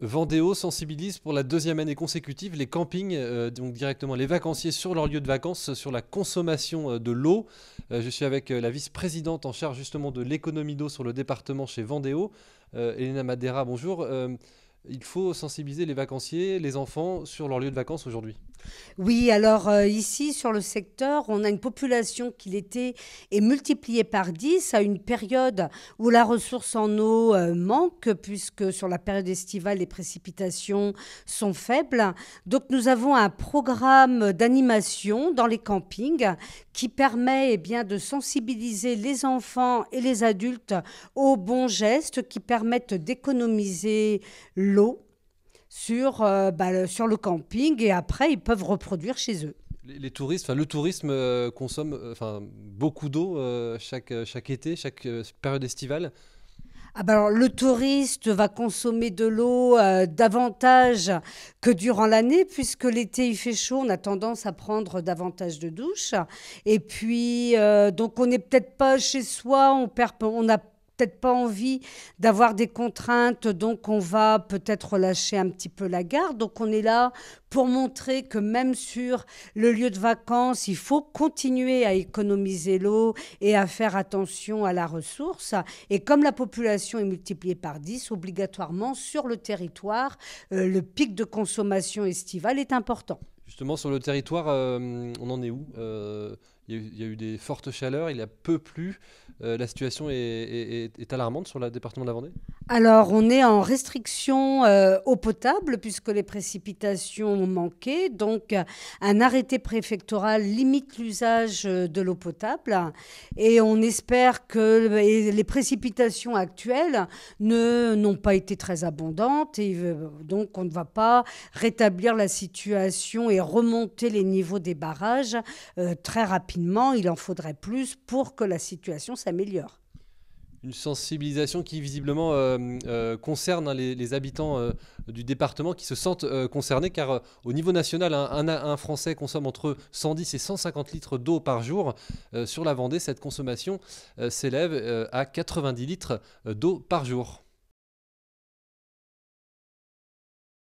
Vendéo sensibilise pour la deuxième année consécutive les campings, euh, donc directement les vacanciers sur leur lieu de vacances, sur la consommation euh, de l'eau. Euh, je suis avec la vice-présidente en charge justement de l'économie d'eau sur le département chez Vendéo, Elena Madera, bonjour. il faut sensibiliser les vacanciers, les enfants sur leur lieu de vacances aujourd'hui. Oui, alors euh, ici, sur le secteur, on a une population qui l'était est multipliée par 10 à une période où la ressource en eau euh, manque, puisque sur la période estivale, les précipitations sont faibles. Donc nous avons un programme d'animation dans les campings qui permet eh bien, de sensibiliser les enfants et les adultes aux bons gestes qui permettent d'économiser l'eau sur, euh, bah, le, sur le camping et après ils peuvent reproduire chez eux. Les, touristes, le tourisme euh, consomme euh, enfin beaucoup d'eau chaque, chaque été, chaque période estivale. Ah bah alors, le touriste va consommer de l'eau davantage que durant l'année, puisque l'été il fait chaud, on a tendance à prendre davantage de douches. Et puis, donc on n'est peut-être pas chez soi, on, perd, on a peut-être pas envie d'avoir des contraintes, donc on va peut-être relâcher un petit peu la garde. Donc on est là pour montrer que même sur le lieu de vacances, il faut continuer à économiser l'eau et à faire attention à la ressource. Et comme la population est multipliée par 10, obligatoirement sur le territoire, euh, le pic de consommation estivale est important. Justement, sur le territoire, euh, on en est où euh, Il y, a eu des fortes chaleurs, il a peu plu. Euh, la situation est, alarmante sur le département de la Vendée Alors, on est en restriction euh, eau potable puisque les précipitations ont manqué. Donc, un arrêté préfectoral limite l'usage euh, de l'eau potable et on espère que les précipitations actuelles ne, n'ont pas été très abondantes et donc on ne va pas rétablir la situation et remonter les niveaux des barrages très rapidement. Il en faudrait plus pour que la situation s'améliore. Une sensibilisation qui visiblement euh, euh, concerne hein, les, habitants euh, du département qui se sentent concernés car au niveau national, un, un, Français consomme entre 110 et 150 litres d'eau par jour. sur la Vendée, cette consommation s'élève à 90 litres d'eau par jour.